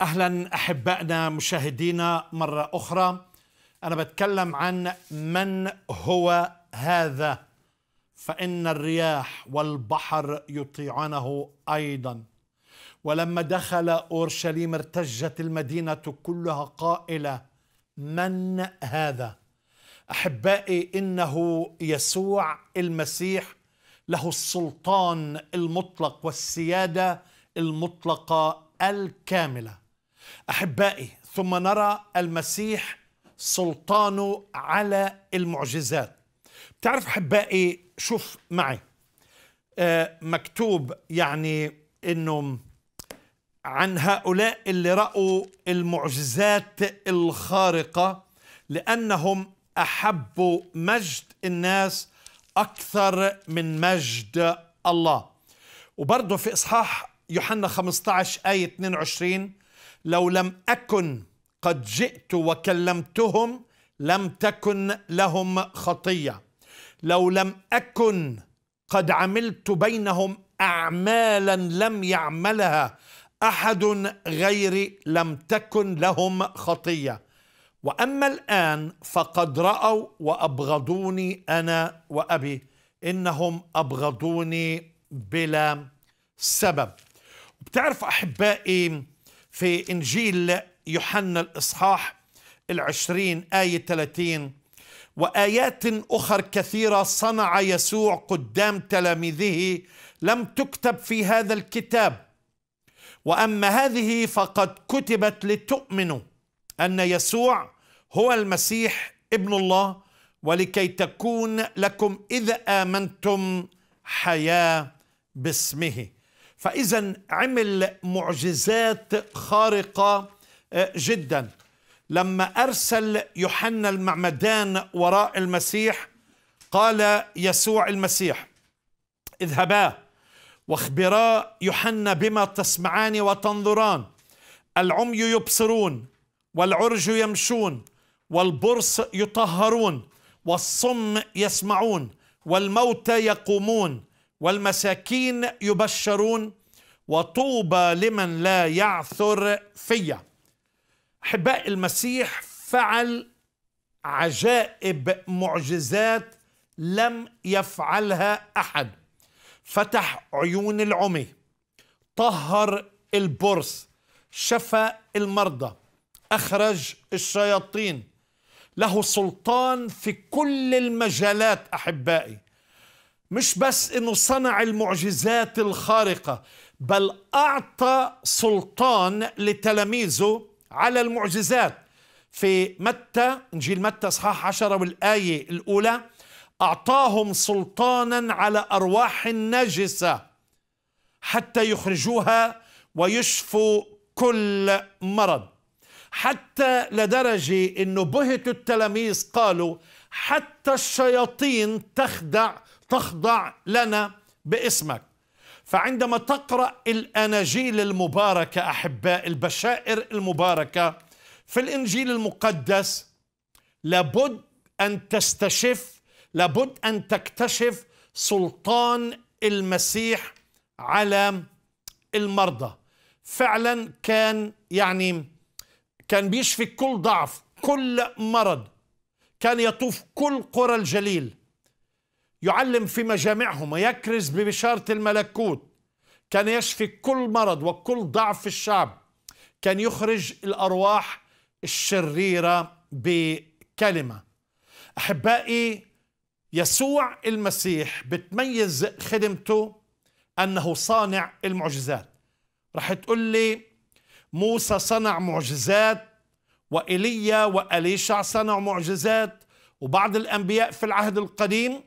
اهلا احبائنا مشاهدينا مره اخرى انا بتكلم عن من هو هذا فان الرياح والبحر يطيعنه ايضا ولما دخل اورشليم ارتجت المدينه كلها قائله من هذا احبائي انه يسوع المسيح له السلطان المطلق والسياده المطلقه الكامله احبائي ثم نرى المسيح سلطانه على المعجزات بتعرف احبائي شوف معي آه، مكتوب يعني انه عن هؤلاء اللي راوا المعجزات الخارقه لانهم احبوا مجد الناس اكثر من مجد الله وبرضه في اصحاح يوحنا 15 ايه 22 لو لم أكن قد جئت وكلمتهم لم تكن لهم خطية لو لم أكن قد عملت بينهم أعمالا لم يعملها أحد غيري لم تكن لهم خطية وأما الآن فقد رأوا وأبغضوني أنا وأبي إنهم أبغضوني بلا سبب بتعرف أحبائي في إنجيل يوحنا الإصحاح العشرين آية 30 وآيات أخر كثيرة صنع يسوع قدام تلاميذه لم تكتب في هذا الكتاب وأما هذه فقد كتبت لتؤمنوا أن يسوع هو المسيح ابن الله ولكي تكون لكم إذا آمنتم حياة باسمه فإذا عمل معجزات خارقة آه، جدا لما أرسل يوحنا المعمدان وراء المسيح قال يسوع المسيح اذهبا واخبرا يوحنا بما تسمعان وتنظران العمي يبصرون والعرج يمشون والبرص يطهرون والصم يسمعون والموتى يقومون والمساكين يبشرون وطوبى لمن لا يعثر فيا احباء المسيح فعل عجائب معجزات لم يفعلها احد فتح عيون العمي طهر البرص شفى المرضى اخرج الشياطين له سلطان في كل المجالات احبائي مش بس انه صنع المعجزات الخارقه بل اعطى سلطان لتلاميذه على المعجزات في متى انجيل متى اصحاح 10 والايه الاولى اعطاهم سلطانا على ارواح النجسه حتى يخرجوها ويشفوا كل مرض حتى لدرجه انه بهت التلاميذ قالوا حتى الشياطين تخدع تخضع لنا باسمك فعندما تقرأ الأناجيل المباركة أحباء البشائر المباركة في الإنجيل المقدس لابد أن تستشف لابد أن تكتشف سلطان المسيح على المرضى فعلا كان يعني كان بيشفي كل ضعف كل مرض كان يطوف كل قرى الجليل يعلم في مجامعهم ويكرز ببشارة الملكوت كان يشفي كل مرض وكل ضعف في الشعب كان يخرج الأرواح الشريرة بكلمة أحبائي يسوع المسيح بتميز خدمته أنه صانع المعجزات رح تقول لي موسى صنع معجزات وإيليا وأليشع صنع معجزات وبعض الأنبياء في العهد القديم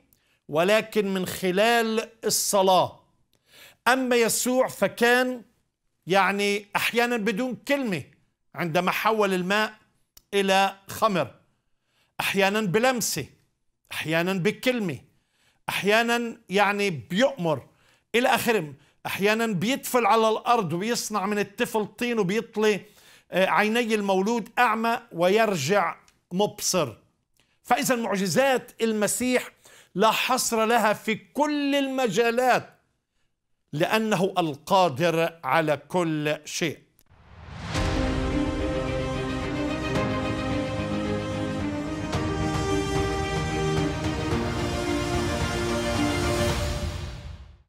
ولكن من خلال الصلاة أما يسوع فكان يعني أحيانا بدون كلمة عندما حول الماء إلى خمر أحيانا بلمسة أحيانا بكلمة أحيانا يعني بيؤمر إلى آخره أحيانا بيتفل على الأرض وبيصنع من التفل طين وبيطلي آه، عيني المولود أعمى ويرجع مبصر فإذا معجزات المسيح لا حصر لها في كل المجالات لأنه القادر على كل شيء